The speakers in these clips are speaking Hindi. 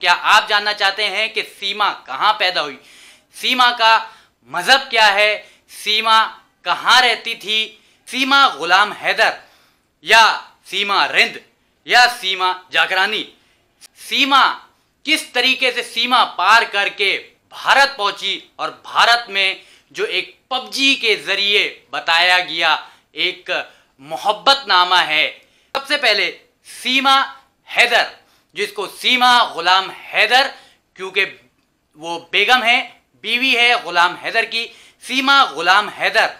क्या आप जानना चाहते हैं कि सीमा कहाँ पैदा हुई सीमा का मज़हब क्या है सीमा कहाँ रहती थी सीमा गुलाम हैदर या सीमा रिंद या सीमा जागरानी सीमा किस तरीके से सीमा पार करके भारत पहुंची और भारत में जो एक पबजी के जरिए बताया गया एक मोहब्बत नामा है सबसे पहले सीमा हैदर जिसको सीमा गुलाम हैदर क्योंकि वो बेगम है बीवी है गुलाम हैदर की सीमा गुलाम हैदर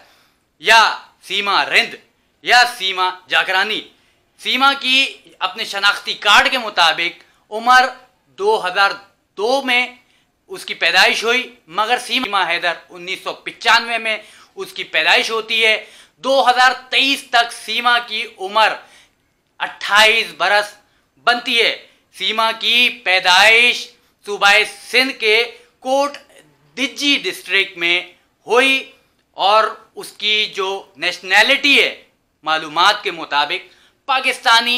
या सीमा रिंद या सीमा जागरानी सीमा की अपने शनाख्ती कार्ड के मुताबिक उम्र 2002 में उसकी पैदाइश हुई मगर सीमा हैदर उन्नीस में उसकी पैदाइश होती है 2023 तक सीमा की उम्र 28 बरस बनती है सीमा की पैदाइश सूबाए सिंध के कोट दिजी डिस्ट्रिक्ट में हुई और उसकी जो नेशनैलिटी है मालूम के मुताबिक पाकिस्तानी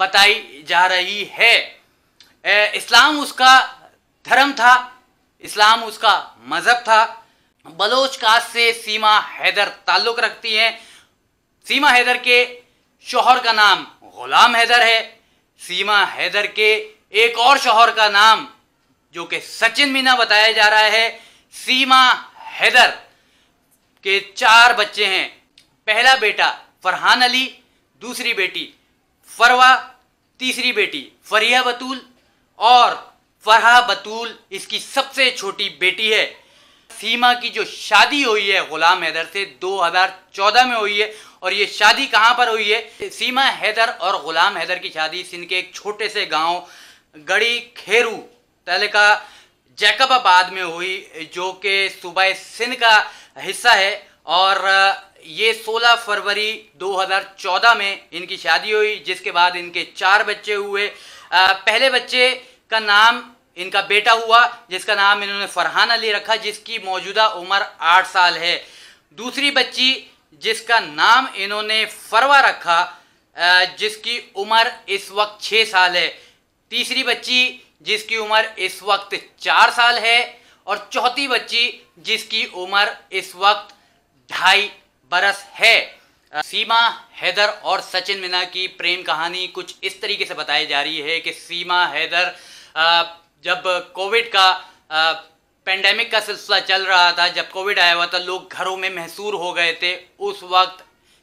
बताई जा रही है ए, इस्लाम उसका धर्म था इस्लाम उसका मज़हब था बलोच कास्ट से सीमा हैदर ताल्लुक़ रखती हैं सीमा हैदर के शोहर का नाम ग़ुलाम हैदर है सीमा हैदर के एक और शोहर का नाम जो कि सचिन मीना बताया जा रहा है सीमा हैदर के चार बच्चे हैं पहला बेटा फरहान अली दूसरी बेटी फरवा तीसरी बेटी फरिया बतूल और फरहा बतूल इसकी सबसे छोटी बेटी है सीमा की जो शादी हुई है गुलाम हैदर से 2014 में हुई है और ये शादी कहाँ पर हुई है सीमा हैदर और गुलाम हैदर की शादी सिंध के एक छोटे से गाँव गड़ी खेरू तहलका जैकबाबाद में हुई जो कि सूबह सिंध का हिस्सा है और ये 16 फरवरी 2014 में इनकी शादी हुई जिसके बाद इनके चार बच्चे हुए पहले बच्चे का नाम इनका बेटा हुआ जिसका नाम इन्होंने फरहान अली रखा जिसकी मौजूदा उम्र आठ साल है दूसरी बच्ची जिसका नाम इन्होंने फरवा रखा जिसकी उम्र इस वक्त छः साल है तीसरी बच्ची जिसकी उम्र इस वक्त चार साल है और चौथी बच्ची जिसकी उम्र इस वक्त ढाई बरस है सीमा हैदर और सचिन मीना की प्रेम कहानी कुछ इस तरीके से बताई जा रही है कि सीमा हैदर जब कोविड का पेंडेमिक का सिलसिला चल रहा था जब कोविड आया हुआ था लोग घरों में महसूर हो गए थे उस वक्त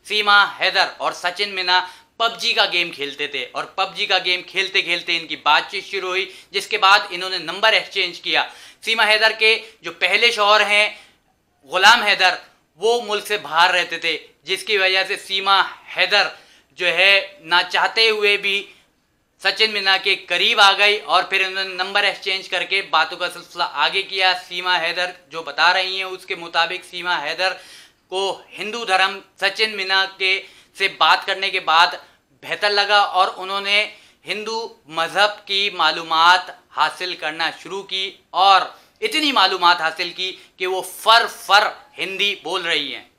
सीमा हैदर और सचिन मीना पबजी का गेम खेलते थे और पबजी का गेम खेलते खेलते इनकी बातचीत शुरू हुई जिसके बाद इन्होंने नंबर एक्सचेंज किया सीमा हैदर के जो पहले शोहर हैं गुलाम हैदर वो मुल्क से बाहर रहते थे जिसकी वजह से सीमा हैदर जो है ना चाहते हुए भी सचिन मीना के करीब आ गई और फिर उन्होंने नंबर एक्सचेंज करके बातों का सिलसिला आगे किया सीमा हैदर जो बता रही हैं उसके मुताबिक सीमा हैदर को हिंदू धर्म सचिन मीना के से बात करने के बाद बेहतर लगा और उन्होंने हिंदू मज़हब की मालूम हासिल करना शुरू की और इतनी मालूम हासिल की कि वो फ़र फ़र हिंदी बोल रही हैं